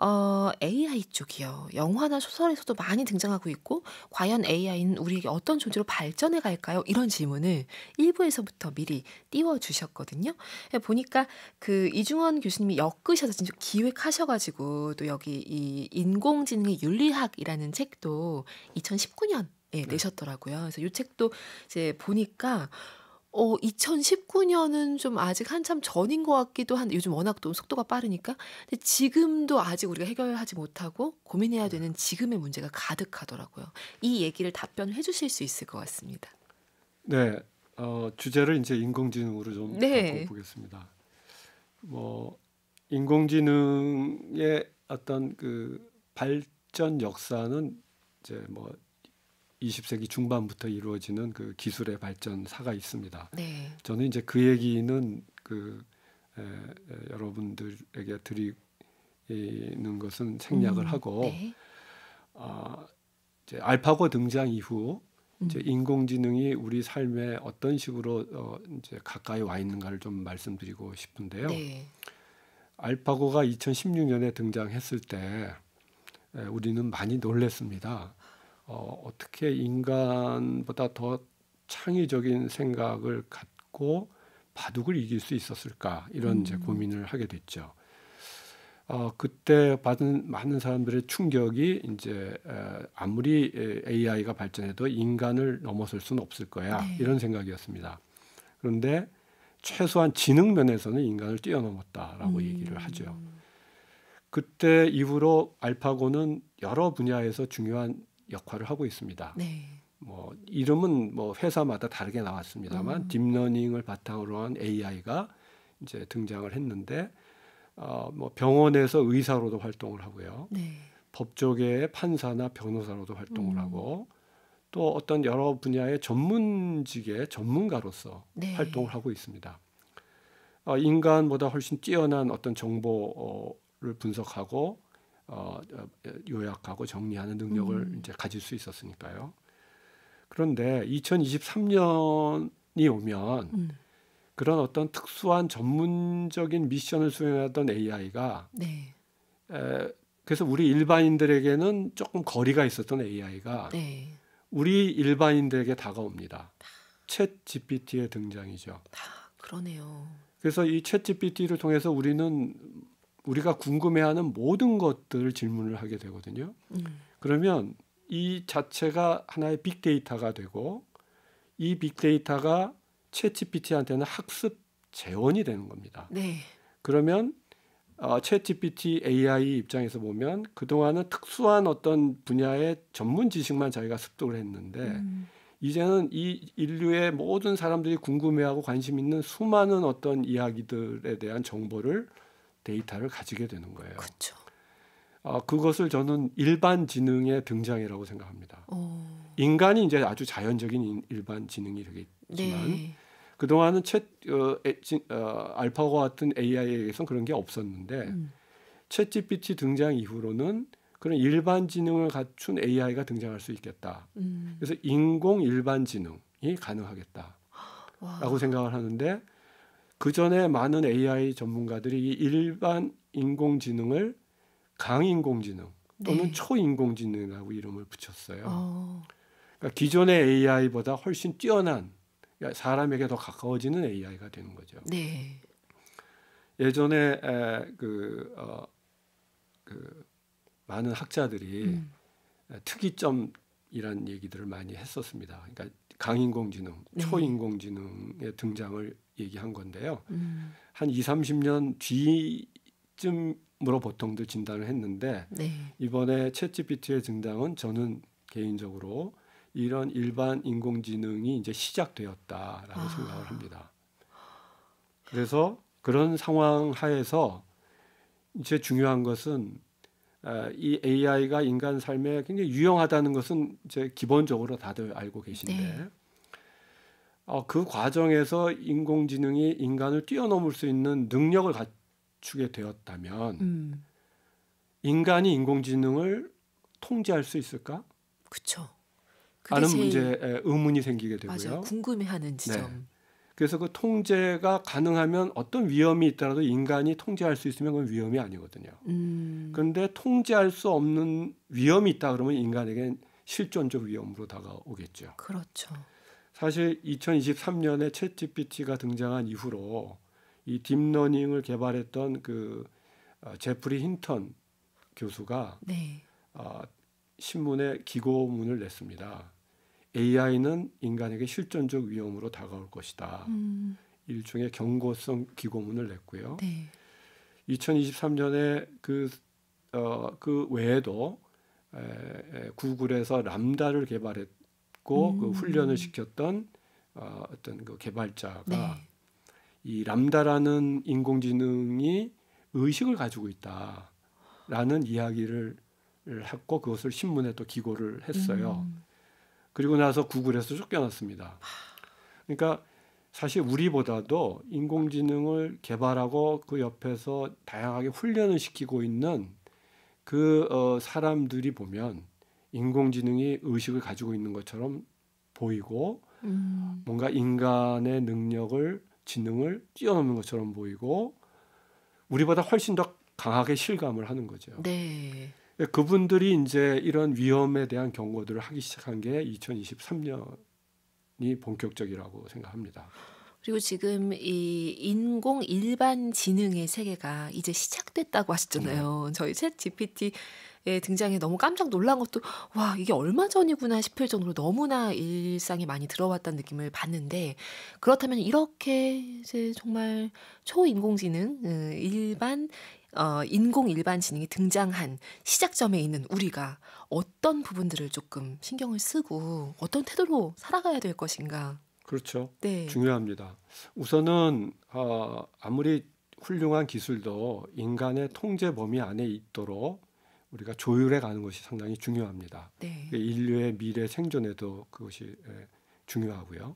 어, AI 쪽이요. 영화나 소설에서도 많이 등장하고 있고, 과연 AI는 우리에게 어떤 존재로 발전해 갈까요? 이런 질문을 1부에서부터 미리 띄워주셨거든요. 예, 보니까 그 이중원 교수님이 엮으셔서 진짜 기획하셔가지고, 또 여기 이 인공지능의 윤리학이라는 책도 2019년 예, 네. 내셨더라고요. 그래서 이 책도 이제 보니까 어, 2019년은 좀 아직 한참 전인 것 같기도 한데 요즘 워낙 또 속도가 빠르니까 근데 지금도 아직 우리가 해결하지 못하고 고민해야 네. 되는 지금의 문제가 가득하더라고요. 이 얘기를 답변 해주실 수 있을 것 같습니다. 네, 어, 주제를 이제 인공지능으로 좀 네. 보겠습니다. 뭐 인공지능의 어떤 그 발전 역사는 이제 뭐 20세기 중반부터 이루어지는 그 기술의 발전사가 있습니다. 네. 저는 이제 그 얘기는 그 에, 에, 여러분들에게 드리는 것은 생략을 음, 하고 네. 아, 이제 알파고 등장 이후 이제 음. 인공지능이 우리 삶에 어떤 식으로 어, 이제 가까이 와 있는가를 좀 말씀드리고 싶은데요. 네. 알파고가 2016년에 등장했을 때 에, 우리는 많이 놀랐습니다. 어, 어떻게 인간보다 더 창의적인 생각을 갖고 바둑을 이길 수 있었을까 이런 음. 제 고민을 하게 됐죠. 어, 그때 받은 많은 사람들의 충격이 이제 에, 아무리 AI가 발전해도 인간을 넘어설 수는 없을 거야 네. 이런 생각이었습니다. 그런데 최소한 지능 면에서는 인간을 뛰어넘었다라고 음. 얘기를 하죠. 그때 이후로 알파고는 여러 분야에서 중요한 역할을 하고 있습니다. 네. 뭐 이름은 뭐 회사마다 다르게 나왔습니다만 음. 딥러닝을 바탕으로 한 AI가 이제 등장을 했는데 어뭐 병원에서 의사로도 활동을 하고요. 네. 법조계의 판사나 변호사로도 활동을 음. 하고 또 어떤 여러 분야의 전문직의 전문가로서 네. 활동을 하고 있습니다. 어, 인간보다 훨씬 뛰어난 어떤 정보를 분석하고 어, 어, 어, 요약하고 정리하는 능력을 음. 이제 가질 수 있었으니까요. 그런데 2023년이 오면 음. 그런 어떤 특수한 전문적인 미션을 수행하던 AI가 네. 에, 그래서 우리 일반인들에게는 조금 거리가 있었던 AI가 네. 우리 일반인들에게 다가옵니다. 챗 GPT의 등장이죠. 아, 그러네요. 그래서 이챗 GPT를 통해서 우리는 우리가 궁금해하는 모든 것들을 질문을 하게 되거든요. 음. 그러면 이 자체가 하나의 빅데이터가 되고 이 빅데이터가 챗GPT한테는 학습 재원이 되는 겁니다. 네. 그러면 어, 챗GPT AI 입장에서 보면 그동안은 특수한 어떤 분야의 전문 지식만 자기가 습득을 했는데 음. 이제는 이 인류의 모든 사람들이 궁금해하고 관심 있는 수많은 어떤 이야기들에 대한 정보를 데이터를 가지게 되는 거예요. 그렇죠. 어, 그것을 저는 일반 지능의 등장이라고 생각합니다. 오. 인간이 이제 아주 자연적인 일반 지능이 되겠지만 네. 그동안은 챗 어, 어, 알파고 같은 AI에 의해 그런 게 없었는데 음. GPT 등장 이후로는 그런 일반 지능을 갖춘 AI가 등장할 수 있겠다. 음. 그래서 인공 일반 지능이 가능하겠다라고 생각을 하는데 그 전에 많은 AI 전문가들이 일반 인공지능을 강인공지능 또는 네. 초인공지능이라고 이름을 붙였어요. 어. 그러니까 기존의 AI보다 훨씬 뛰어난 그러니까 사람에게 더 가까워지는 AI가 되는 거죠. 네. 예전에 에, 그, 어, 그 많은 학자들이 음. 특이점이란 얘기들을 많이 했었습니다. 그러니까 강인공지능, 네. 초인공지능의 등장을 얘기한 건데요. 음. 한 2, 30년 뒤쯤으로 보통들 진단을 했는데 네. 이번에 챗GPT의 증당은 저는 개인적으로 이런 일반 인공지능이 이제 시작되었다라고 아. 생각을 합니다. 그래서 그런 상황 하에서 이제 중요한 것은 아, 이 AI가 인간 삶에 굉장히 유용하다는 것은 이제 기본적으로 다들 알고 계신데 네. 어, 그 과정에서 인공지능이 인간을 뛰어넘을 수 있는 능력을 갖추게 되었다면 음. 인간이 인공지능을 통제할 수 있을까? 그렇죠. 하는 문제에 의문이 생기게 되고요. 맞아요. 궁금해하는 네. 지점. 네. 그래서 그 통제가 가능하면 어떤 위험이 있더라도 인간이 통제할 수 있으면 그건 위험이 아니거든요. 그런데 음. 통제할 수 없는 위험이 있다 그러면 인간에겐 실존적 위험으로 다가오겠죠. 그렇죠. 사실 2023년에 채 GPT가 등장한 이후로 이 딥러닝을 개발했던 그 어, 제프리 힌턴 교수가 네. 어, 신문에 기고문을 냈습니다. AI는 인간에게 실존적 위험으로 다가올 것이다. 음. 일종의 경고성 기고문을 냈고요. 네. 2023년에 그, 어, 그 외에도 에, 에, 구글에서 람다를 개발했 던 있고 그 음. 그 훈련을 시켰던 어, 어떤 그 개발자가 네. 이 람다라는 인공지능이 의식을 가지고 있다라는 이야기를 했고 그것을 신문에 또 기고를 했어요. 음. 그리고 나서 구글에서 쫓겨났습니다. 그러니까 사실 우리보다도 인공지능을 개발하고 그 옆에서 다양하게 훈련을 시키고 있는 그 어, 사람들이 보면 인공지능이 의식을 가지고 있는 것처럼 보이고 음. 뭔가 인간의 능력을 지능을 뛰어넘는 것처럼 보이고 우리보다 훨씬 더 강하게 실감을 하는 거죠. 네. 예, 그분들이 이제 이런 위험에 대한 경고들을 하기 시작한 게 2023년이 본격적이라고 생각합니다. 그리고 지금 이 인공 일반 지능의 세계가 이제 시작됐다고 하셨잖아요. 네. 저희 챗 GPT 예, 등장에 너무 깜짝 놀란 것도 와 이게 얼마 전이구나 싶을 정도로 너무나 일상이 많이 들어왔다는 느낌을 받는데 그렇다면 이렇게 이제 정말 초인공지능 예, 일반 어, 인공 일반 지능이 등장한 시작점에 있는 우리가 어떤 부분들을 조금 신경을 쓰고 어떤 태도로 살아가야 될 것인가. 그렇죠. 네. 중요합니다. 우선은 어, 아무리 훌륭한 기술도 인간의 통제 범위 안에 있도록 우리가 조율해 가는 것이 상당히 중요합니다. 네. 인류의 미래 생존에도 그것이 예, 중요하고요.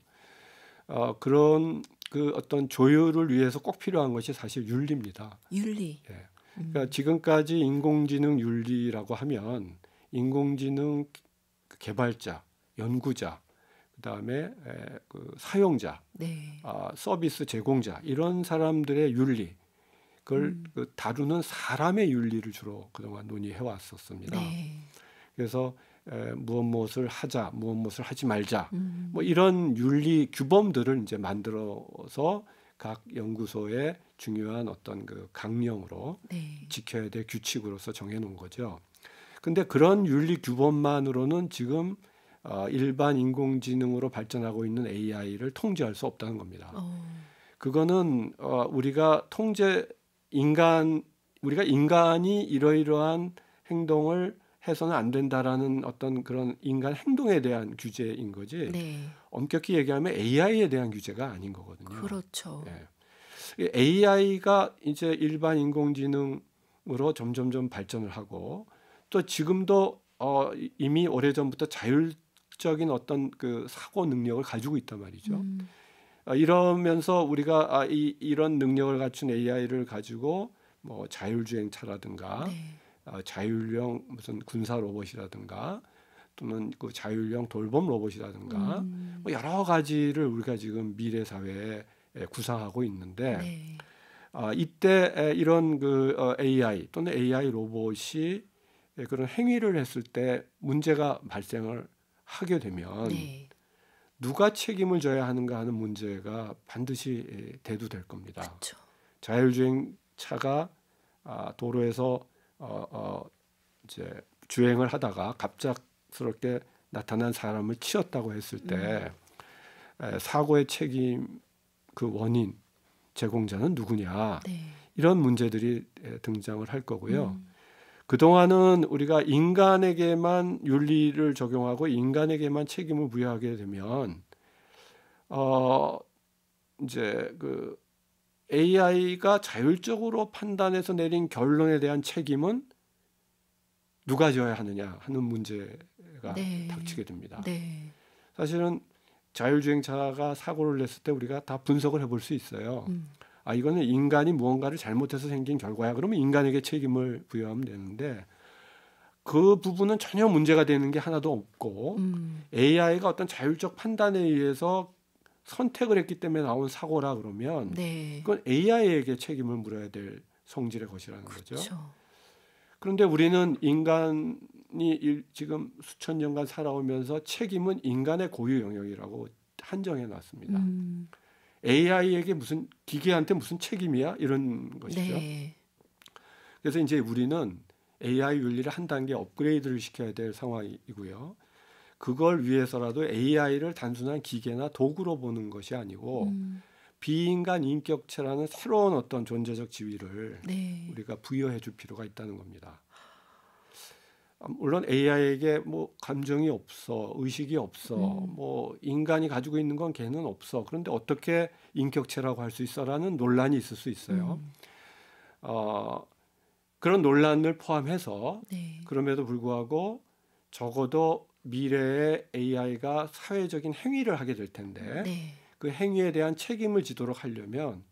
어, 그런 그 어떤 조율을 위해서 꼭 필요한 것이 사실 윤리입니다. 윤리. 예. 음. 그러니까 지금까지 인공지능 윤리라고 하면 인공지능 그 개발자, 연구자, 그다음에 에, 예, 그 사용자, 네. 아, 서비스 제공자 이런 사람들의 윤리 그걸 음. 그 다루는 사람의 윤리를 주로 그동안 논의해 왔었습니다. 네. 그래서 에, 무엇 무엇을 하자, 무엇 무엇을 하지 말자, 음. 뭐 이런 윤리 규범들을 이제 만들어서 각 연구소의 중요한 어떤 그 강령으로 네. 지켜야 될 규칙으로서 정해놓은 거죠. 근데 그런 윤리 규범만으로는 지금 어, 일반 인공지능으로 발전하고 있는 AI를 통제할 수 없다는 겁니다. 어. 그거는 어, 우리가 통제 인간 우리가 인간이 이러이러한 행동을 해서는 안 된다라는 어떤 그런 인간 행동에 대한 규제인 거지 네. 엄격히 얘기하면 AI에 대한 규제가 아닌 거거든요. 그렇죠. 예. AI가 이제 일반 인공지능으로 점점점 발전을 하고 또 지금도 어, 이미 오래 전부터 자율적인 어떤 그 사고 능력을 가지고 있단 말이죠. 음. 아, 이러면서 우리가 아, 이, 이런 능력을 갖춘 AI를 가지고 뭐 자율주행차라든가 네. 아, 자율형 무슨 군사 로봇이라든가 또는 그 자율형 돌봄 로봇이라든가 음. 뭐 여러 가지를 우리가 지금 미래 사회에 구상하고 있는데 네. 아, 이때 에, 이런 그 어, AI 또는 AI 로봇이 에, 그런 행위를 했을 때 문제가 발생을 하게 되면 네. 누가 책임을 져야 하는가 하는 문제가 반드시 예, 대두될 겁니다. 그쵸. 자율주행 차가 아, 도로에서 어, 어, 이제 주행을 하다가 갑작스럽게 나타난 사람을 치었다고 했을 때 음. 사고의 책임 그 원인 제공자는 누구냐 네. 이런 문제들이 등장을 할 거고요. 음. 그동안은 우리가 인간에게만 윤리를 적용하고 인간에게만 책임을 부여하게 되면 어 이제 그 AI가 자율적으로 판단해서 내린 결론에 대한 책임은 누가 져야 하느냐 하는 문제가 네. 닥치게 됩니다. 네. 사실은 자율주행차가 사고를 냈을 때 우리가 다 분석을 해볼 수 있어요. 음. 아 이거는 인간이 무언가를 잘못해서 생긴 결과야. 그러면 인간에게 책임을 부여하면 되는데 그 부분은 전혀 문제가 되는 게 하나도 없고 음. AI가 어떤 자율적 판단에 의해서 선택을 했기 때문에 나온 사고라 그러면 네. 그건 AI에게 책임을 물어야 될 성질의 것이라는 그렇죠. 거죠. 그런데 우리는 인간이 일, 지금 수천 년간 살아오면서 책임은 인간의 고유 영역이라고 한정해 놨습니다. 음. AI에게 무슨 기계한테 무슨 책임이야 이런 것이죠. 네. 그래서 이제 우리는 AI 윤리를 한 단계 업그레이드를 시켜야 될 상황이고요. 그걸 위해서라도 AI를 단순한 기계나 도구로 보는 것이 아니고 음. 비인간 인격체라는 새로운 어떤 존재적 지위를 네. 우리가 부여해 줄 필요가 있다는 겁니다. 물론 AI에게 뭐 감정이 없어, 의식이 없어, 음. 뭐 인간이 가지고 있는 건 걔는 없어. 그런데 어떻게 인격체라고 할 수 있어라는 논란이 있을 수 있어요. 음. 어, 그런 논란을 포함해서 네. 그럼에도 불구하고 적어도 미래의 AI가 사회적인 행위를 하게 될 텐데 네. 그 행위에 대한 책임을 지도록 하려면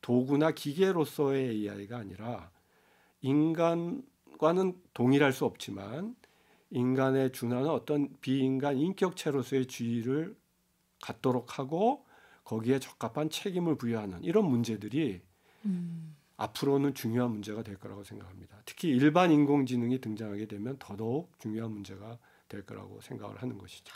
도구나 기계로서의 AI가 아니라 인간 것과는 동일할 수 없지만 인간의 준하는 어떤 비인간 인격체로서의 지위를 갖도록 하고 거기에 적합한 책임을 부여하는 이런 문제들이 음. 앞으로는 중요한 문제가 될 거라고 생각합니다. 특히 일반 인공지능이 등장하게 되면 더더욱 중요한 문제가 될 거라고 생각을 하는 것이죠.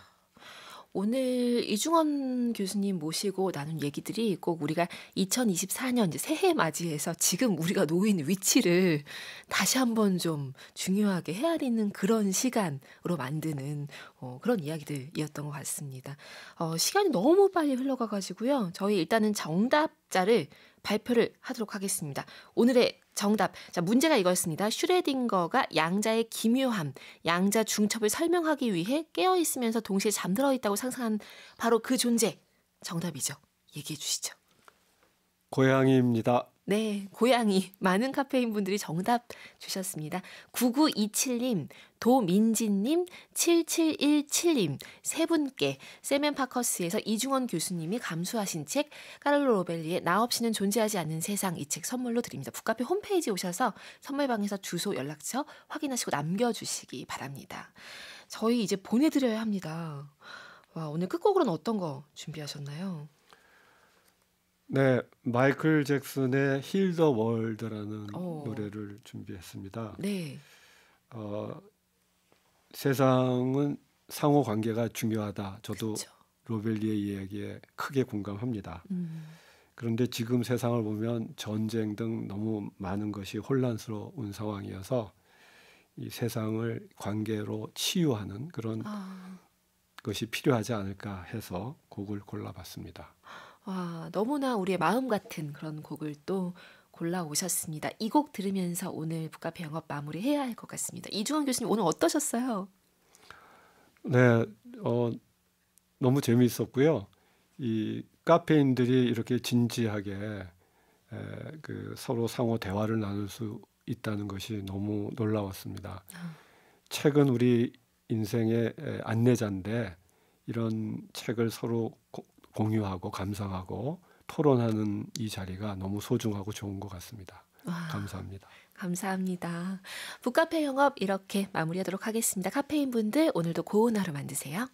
오늘 이중원 교수님 모시고 나눈 얘기들이 꼭 우리가 2024년 이제 새해 맞이해서 지금 우리가 놓인 위치를 다시 한번 좀 중요하게 헤아리는 그런 시간으로 만드는 어, 그런 이야기들이었던 것 같습니다. 어, 시간이 너무 빨리 흘러가가지고요. 저희 일단은 정답자를 발표를 하도록 하겠습니다. 오늘의 정답. 자, 문제가 이거였습니다. 슈레딩거가 양자의 기묘함, 양자 중첩을 설명하기 위해 깨어 있으면서 동시에 잠들어 있다고 상상한 바로 그 존재. 정답이죠. 얘기해 주시죠. 고양이입니다. 네, 고양이. 많은 카페인 분들이 정답 주셨습니다. 9927님, 도민진님, 7717님, 세 분께 세멘 파커스에서 이중원 교수님이 감수하신 책, 까를로 로벨리의 나 없이는 존재하지 않는 세상 이 책 선물로 드립니다. 북카페 홈페이지 오셔서 선물방에서 주소, 연락처 확인하시고 남겨주시기 바랍니다. 저희 이제 보내드려야 합니다. 와, 오늘 끝곡으로는 어떤 거 준비하셨나요? 네, 마이클 잭슨의 힐 더 월드라는 어. 노래를 준비했습니다. 네. 어, 세상은 상호 관계가 중요하다. 저도 로벨리의 이야기에 크게 공감합니다. 음. 그런데 지금 세상을 보면 전쟁 등 너무 많은 것이 혼란스러운 상황이어서 이 세상을 관계로 치유하는 그런 아. 것이 필요하지 않을까 해서 곡을 골라봤습니다. 아. 와, 너무나 우리의 마음 같은 그런 곡을 또 골라오셨습니다. 이 곡 들으면서 오늘 북카페 영업 마무리해야 할 것 같습니다. 이중환 교수님 오늘 어떠셨어요? 네, 어, 너무 재미있었고요. 이 카페인들이 이렇게 진지하게 에, 그 서로 상호 대화를 나눌 수 있다는 것이 너무 놀라웠습니다. 아. 책은 우리 인생의 안내자인데 이런 책을 서로 공유하고 감상하고 토론하는 이 자리가 너무 소중하고 좋은 것 같습니다. 와, 감사합니다. 감사합니다. 북카페 영업 이렇게 마무리하도록 하겠습니다. 카페인 분들 오늘도 고운 하루 만드세요.